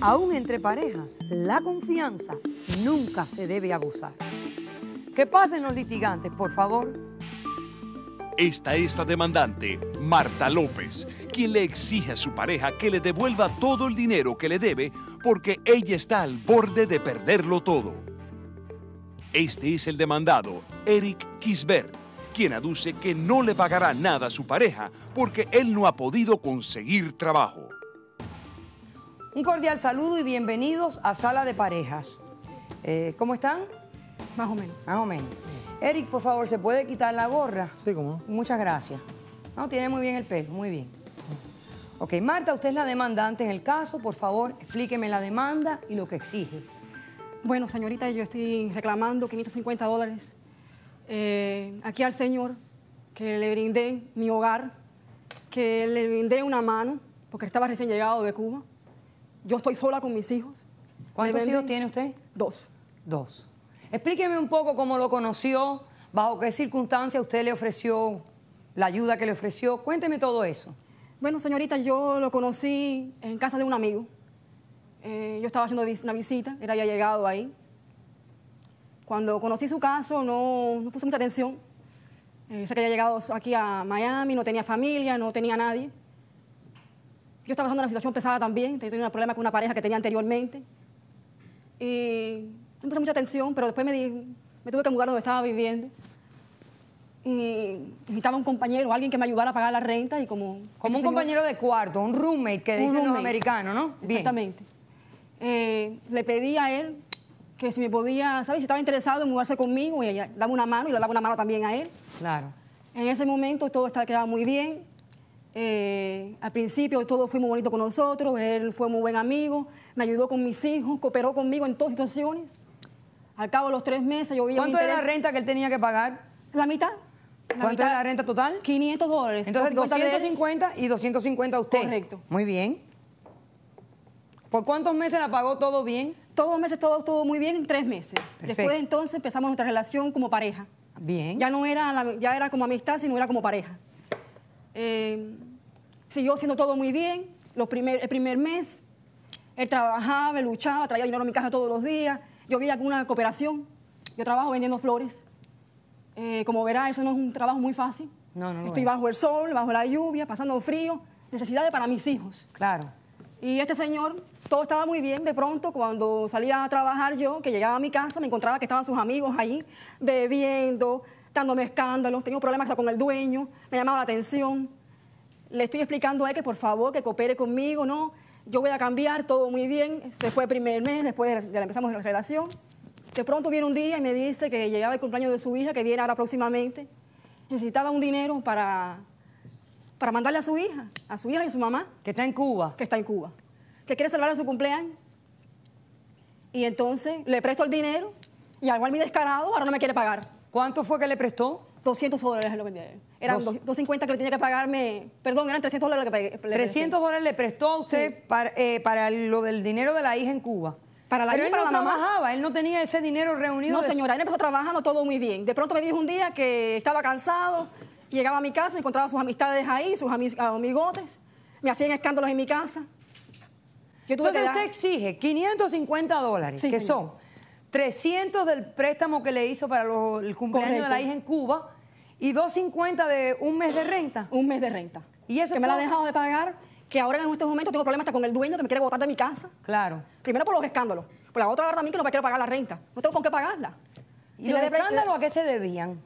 Aún entre parejas, la confianza nunca se debe abusar. Que pasen los litigantes, por favor. Esta es la demandante, Marta López, quien le exige a su pareja que le devuelva todo el dinero que le debe porque ella está al borde de perderlo todo. Este es el demandado, Eric Kisbert, quien aduce que no le pagará nada a su pareja porque él no ha podido conseguir trabajo. Un cordial saludo y bienvenidos a Sala de Parejas. Eh, ¿Cómo están? Más o menos. Más o menos. Eric, por favor, ¿se puede quitar la gorra? Sí, ¿cómo? Muchas gracias. No, tiene muy bien el pelo, muy bien. Ok, Marta, usted es la demandante en el caso, por favor, explíqueme la demanda y lo que exige. Bueno, señorita, yo estoy reclamando 550 dólares eh, aquí al señor, que le brindé mi hogar, que le brindé una mano, porque estaba recién llegado de Cuba, yo estoy sola con mis hijos. ¿Cuántos hijos tiene usted? Dos. Dos. Explíqueme un poco cómo lo conoció, bajo qué circunstancias usted le ofreció la ayuda que le ofreció. Cuénteme todo eso. Bueno, señorita, yo lo conocí en casa de un amigo. Eh, yo estaba haciendo una visita, él había llegado ahí. Cuando conocí su caso, no, puse mucha atención. Eh, sé que había llegado aquí a Miami, no tenía familia, no tenía nadie. Yo estaba pasando una situación pesada también, tenía un problema con una pareja que tenía anteriormente. Y me puse mucha atención, pero después me, di, me tuve que mudar donde estaba viviendo. Y a un compañero, alguien que me ayudara a pagar la renta y como... Como este un compañero de cuarto, un roommate que dicen los americanos, ¿no? Exactamente. Eh, le pedí a él que si me podía, ¿sabes? Si estaba interesado en mudarse conmigo, y ella, daba una mano y le daba una mano también a él. Claro. En ese momento todo estaba, quedaba muy bien. Eh, al principio todo fue muy bonito con nosotros, él fue muy buen amigo, me ayudó con mis hijos, cooperó conmigo en todas situaciones. Al cabo de los tres meses yo vi... ¿Cuánto era la renta que él tenía que pagar? La mitad. La ¿Cuánto era la renta total? 500 dólares. Entonces 250, y 250 a usted. Correcto. Muy bien. ¿Por cuántos meses la pagó todo bien? Todos los meses, todo, estuvo muy bien, en tres meses. Después entonces empezamos nuestra relación como pareja. Bien. Ya no era, ya era como amistad, sino era como pareja. Eh, siguió haciendo todo muy bien, los primer, el primer mes. Él trabajaba, luchaba, traía dinero a mi casa todos los días. Yo vi alguna cooperación. Yo trabajo vendiendo flores. Eh, como verá, eso no es un trabajo muy fácil. Estoy bajo el sol, bajo la lluvia, pasando frío. Necesidades para mis hijos. Claro. Y este señor, todo estaba muy bien. De pronto, cuando salía a trabajar yo, que llegaba a mi casa, me encontraba que estaban sus amigos ahí bebiendo, dándome escándalos, tengo problemas con el dueño, me llamaba la atención. Le estoy explicando a él que por favor que coopere conmigo, ¿no? Yo voy a cambiar, todo muy bien. Se fue el primer mes, después ya empezamos la relación. De pronto viene un día y me dice que llegaba el cumpleaños de su hija, que viene ahora próximamente. Necesitaba un dinero para, para mandarle a su hija, a su hija y a su mamá. Que está en Cuba. Que está en Cuba. Que quiere celebrar su cumpleaños. Y entonces le presto el dinero y al igual mi descarado ahora no me quiere pagar. ¿Cuánto fue que le prestó? 200 dólares lo Eran 250 que le tenía que pagarme, perdón, eran 300 dólares que le 300 dólares le prestó a usted para, eh, para lo del dinero de la hija en Cuba. Para la Pero él para no trabajaba, él no tenía ese dinero reunido. No, señora, él empezó trabajando todo muy bien. De pronto me dijo un día que estaba cansado, llegaba a mi casa, me encontraba sus amistades ahí, sus amigotes, me hacían escándalos en mi casa. Entonces usted exige 550 dólares, que son 300 del préstamo que le hizo para el cumpleaños de la hija en Cuba y 250 de un mes de renta. Un mes de renta. Y eso que me la ha dejado de pagar, que ahora en estos momentos tengo problemas con el dueño que me quiere botar de mi casa. Claro. Primero por los escándalos, por la otra ahora también que no me quiero pagar la renta. No tengo con qué pagarla. ¿Y los escándalos a qué se debían?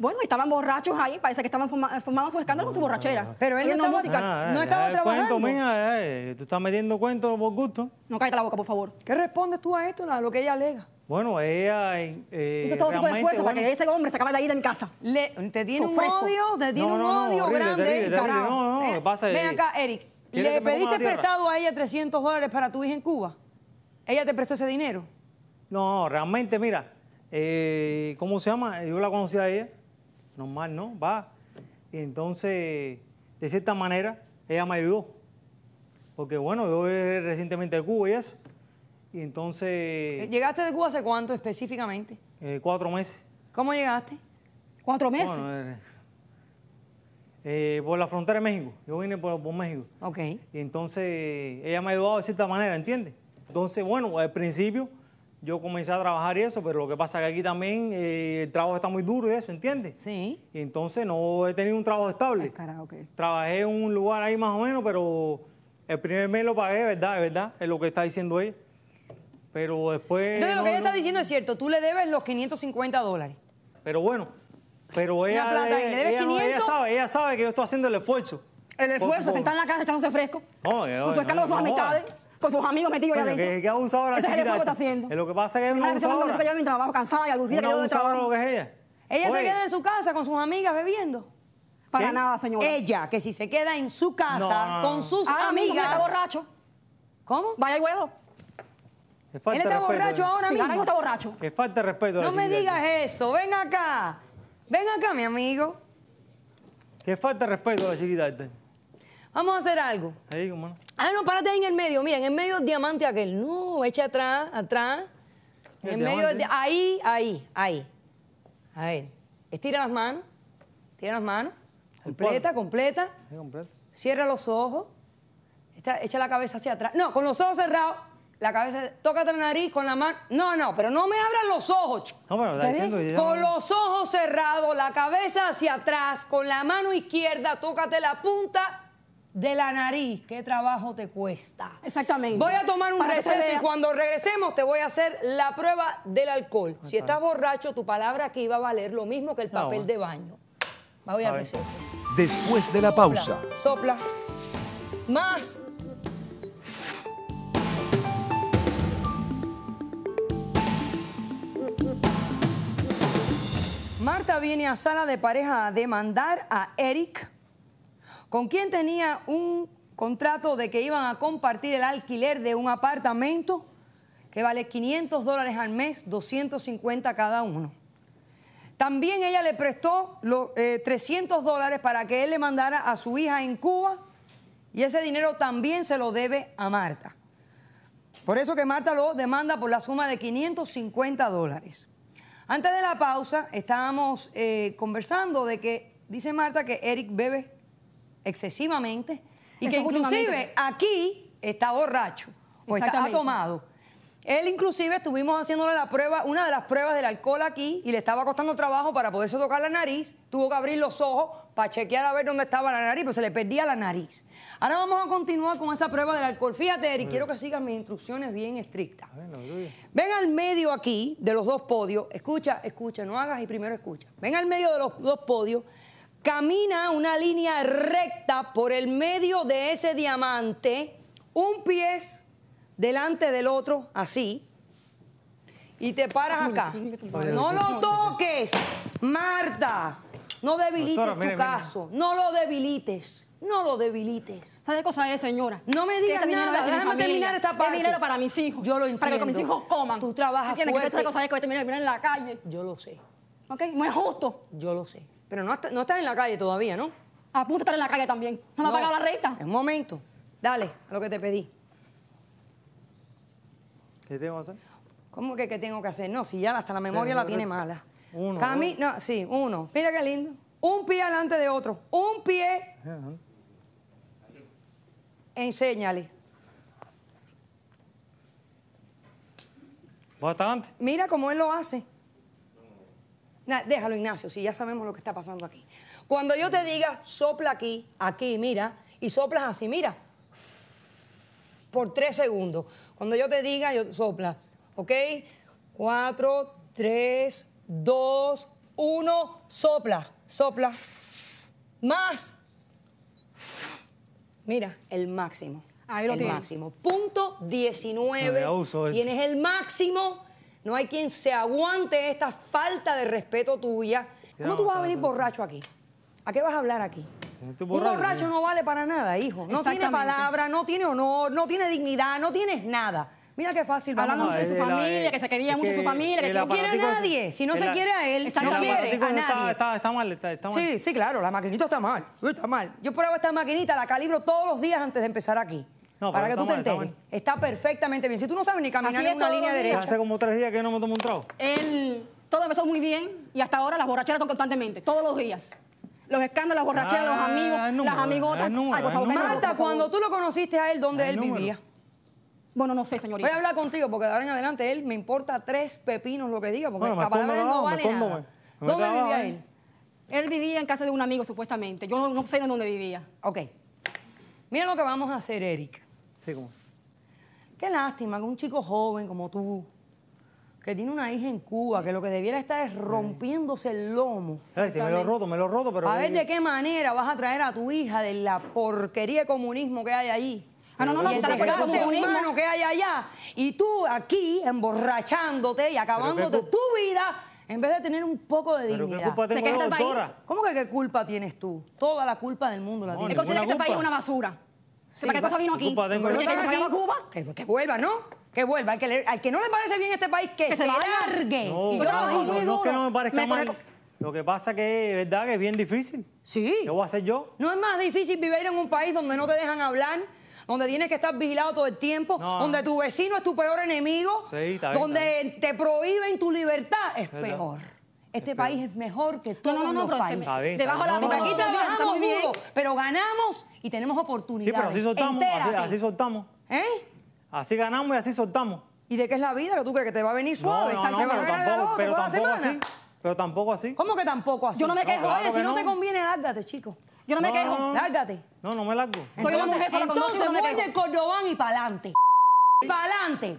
Bueno, estaban borrachos ahí, parece que estaban formando eh, su escándalo con su borrachera. Pero él no, estaba, no estaba trabajando. Cuento, mía, tú estás metiendo cuentos por gusto. No cállate la boca, por favor. ¿Qué respondes tú a esto, a lo que ella alega? Bueno, ella. Eh, eh todo tipo de esfuerzo para que ese hombre se acabe de ir en casa. Le, te tiene un odio, te tiene un odio grande. Terrible, No, no, ¿qué pasa? Ven acá, Eric. ¿Le pediste prestado a ella 300 dólares para tu hija en Cuba? ¿Ella te prestó ese dinero? No, realmente, mira, eh, ¿cómo se llama? Yo la conocí a ella normal, ¿no? Va. Y entonces, de cierta manera, ella me ayudó. Porque bueno, yo recientemente de Cuba y eso. Y entonces... Eh, ¿Llegaste de Cuba hace cuánto específicamente? Eh, cuatro meses. ¿Cómo llegaste? ¿Cuatro meses? Eh, por la frontera de México. Yo vine por, por México. Ok. Y entonces ella me ha ayudado de cierta manera, ¿entiendes? Entonces, bueno, al principio yo comencé a trabajar y eso, pero lo que pasa es que aquí también eh, el trabajo está muy duro y eso, ¿entiendes? Sí. Y entonces no he tenido un trabajo estable. Ah, Ay, Trabajé en un lugar ahí más o menos, pero el primer mes lo pagué, ¿verdad? Es verdad, es lo que está diciendo ella. Pero después... Entonces lo que ella está diciendo es cierto, tú le debes los 550 dólares. Pero bueno, pero ella, Una ella, sabe, ella sabe que yo estoy haciendo el esfuerzo. El esfuerzo, sentar en la casa echándose fresco. No, yo, con su escala, sus amistades con sus amigos metidos allá adentro. ¿Qué, qué Ese es el que está haciendo. Lo que pasa es que es una abusadora. que yo mi trabajo cansada y aburrida. usado lo que es ella. Ella se queda en su casa con sus amigas bebiendo. Para nada, señora. Ella, que si se queda en su casa con sus ah, amigas. está borracho. ¿Cómo? Vaya y huevo. Él está borracho eh. ahora mismo. Ahora está borracho. Que falta de respeto. no me digas eso. Ven acá. Ven acá, mi amigo. Que falta de respeto a la chiquita. Vamos a hacer algo. Ahí, Ah, no, párate ahí en el medio. Mira, en el medio diamante aquel. No, echa atrás, atrás. En medio, de ahí, ahí, ahí. A ver, estira las manos, estira las manos, completa, completa. Cierra los ojos, Está, echa la cabeza hacia atrás. No, con los ojos cerrados, la cabeza, tócate la nariz con la mano. No, no, pero no me abran los ojos. No, bueno, Con los ojos cerrados, la cabeza hacia atrás, con la mano izquierda, tócate la punta de la nariz qué trabajo te cuesta. Exactamente. Voy a tomar un receso y cuando regresemos te voy a hacer la prueba del alcohol. Si estás borracho, tu palabra aquí va a valer lo mismo que el papel de baño. Voy a receso. Después de la pausa. Sopla. Más. Marta viene a sala de pareja a demandar a Eric con quien tenía un contrato de que iban a compartir el alquiler de un apartamento que vale 500 dólares al mes, 250 cada uno. También ella le prestó los 300 eh, dólares para que él le mandara a su hija en Cuba y ese dinero también se lo debe a Marta. Por eso que Marta lo demanda por la suma de 550 dólares. Antes de la pausa estábamos eh, conversando de que dice Marta que Eric bebe excesivamente y que inclusive aquí está borracho o está tomado. Él inclusive estuvimos haciéndole la prueba, una de las pruebas del alcohol aquí y le estaba costando trabajo para poderse tocar la nariz, tuvo que abrir los ojos para chequear a ver dónde estaba la nariz, pues se le perdía la nariz. Ahora vamos a continuar con esa prueba del alcohol. Fíjate, Eric, quiero que sigas mis instrucciones bien estrictas. Ven al medio aquí de los dos podios, escucha, escucha, no hagas y primero escucha. Ven al medio de los dos podios camina una línea recta por el medio de ese diamante, un pie delante del otro, así, y te paras acá. No lo toques, Marta. No debilites tu caso. No lo debilites. No lo debilites. qué cosa es, señora? No me digas este nada. Déjame terminar esta parte. Es dinero para mis hijos. Yo lo entiendo. Para que mis hijos coman. Tú trabajas fuerte. Tienes que esta cosa que voy a terminar este en la calle. Yo lo sé. ¿Ok? No es justo. Yo lo sé. Pero no, no estás en la calle todavía, ¿no? A punto estar en la calle también. No me ha pagado la en Un momento. Dale, a lo que te pedí. ¿Qué tengo que hacer? ¿Cómo que qué tengo que hacer? No, si ya hasta la memoria la tiene mala. Uno. Cami sí, uno. Mira qué lindo. Un pie delante de otro. Un pie. Enséñale. Bastante. Mira cómo él lo hace déjalo, Ignacio, si ya sabemos lo que está pasando aquí. Cuando yo te diga, sopla aquí, aquí, mira, y soplas así, mira, por tres segundos. Cuando yo te diga, soplas, ¿ok? Cuatro, tres, dos, uno, sopla, sopla. Más. Mira, el máximo. Ahí lo el máximo. Punto 19. tienes el máximo no hay quien se aguante esta falta de respeto tuya. ¿Cómo tú vas a venir borracho aquí? ¿A qué vas a hablar aquí? Un borracho no vale para nada, hijo. No tiene palabra, no tiene honor, no tiene dignidad, no tienes nada. Mira qué fácil. Hablando mucho de su familia, que se quería mucho su familia, que no quiere a nadie. Si no se quiere a él, no quiere a nadie. Está, mal, Sí, sí, claro, la maquinita está mal. Está mal. Yo pruebo esta maquinita, la calibro todos los días antes de empezar aquí. No, para que tú te enteres. Está perfectamente bien. Si tú no sabes ni caminar en una línea derecha. Hace como tres días que no me tomo un trago. Él Todo empezó muy bien y hasta ahora las borracheras son constantemente, todos los días los escándalos, las borracheras, los ah, amigos, las amigotas. cuando tú lo conociste a él, ¿dónde ah, él vivía? Bueno, no sé, señorita. Voy a hablar contigo porque de ahora en adelante él me importa tres pepinos lo que diga, porque bueno, esta palabra no vale ¿Dónde vivía él? Él vivía en casa de un amigo, supuestamente. Yo no, sé en dónde vivía. Ok. Mira lo que vamos a hacer, Erika. Sí, ¿cómo? Qué lástima que un chico joven como tú, que tiene una hija en Cuba, que lo que debiera estar es rompiéndose el lomo. Ay, me lo roto, me lo roto, pero... A ver eh, de eh. qué manera vas a traer a tu hija de la porquería de comunismo que hay allí. Ah, no, no, no, y el desgaste humano que hay allá. Y tú aquí emborrachándote y acabándote tu vida en vez de tener un poco de dignidad. qué culpa ¿Cómo que qué culpa tienes tú? Toda la culpa del mundo la no, tienes. considera que este país es una basura. ¿Para qué cosa vino aquí? tengo que, Cuba? Que, vuelva, ¿no? Que vuelva. Al que, no le parece bien este país, que, se, largue. No, no, no, que no me parezca mal. Lo que pasa que, ¿verdad? Que es bien difícil. Sí. ¿Qué voy a hacer yo? No es más difícil vivir en un país donde no te dejan hablar, donde tienes que estar vigilado todo el tiempo, donde tu vecino es tu peor enemigo, donde te prohíben tu libertad, es peor. Este país es mejor que todos no, los países. Debajo de la boca. Aquí trabajamos duro, pero ganamos y tenemos oportunidades. Sí, pero así soltamos, así, soltamos. ¿Eh? Así ganamos y así soltamos. ¿Y de qué es la vida que tú crees que te va a venir suave? No, no, ¿Te no, pero, tampoco, pero tampoco así. Pero tampoco así. ¿Cómo que tampoco así? Yo no me quejo. Oye, si no te conviene, lárgate, chico. Yo no, me quejo. Lárgate. No, no me largo. Entonces, entonces voy de Cordobán y pa'lante. Pa'lante.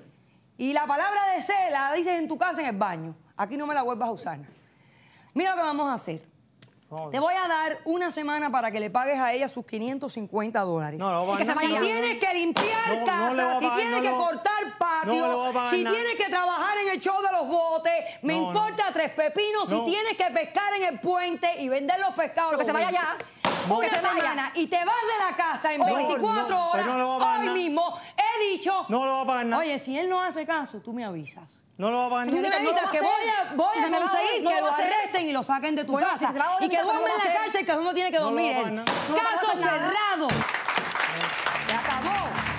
Y la palabra de C la dices en tu casa en el baño. Aquí no me la vuelvas a usar. Mira lo que vamos a hacer. Te voy a dar una semana para que le pagues a ella sus 550 dólares. No, no, no, si tienes que limpiar casa, si tienes que cortar patio, si tienes que trabajar en el show de los botes, me importa tres pepinos, si tienes que pescar en el puente y vender los pescados, lo que se vaya allá. Una semana y te vas de la casa en 24 horas, hoy mismo, he dicho... No lo va a pagar Oye, si él no hace caso, tú me avisas. No lo van a ni que voy a, voy a conseguir que lo arresten y lo saquen de tu casa. y que duerma en la cárcel que uno tiene que dormir. Caso cerrado. Se acabó.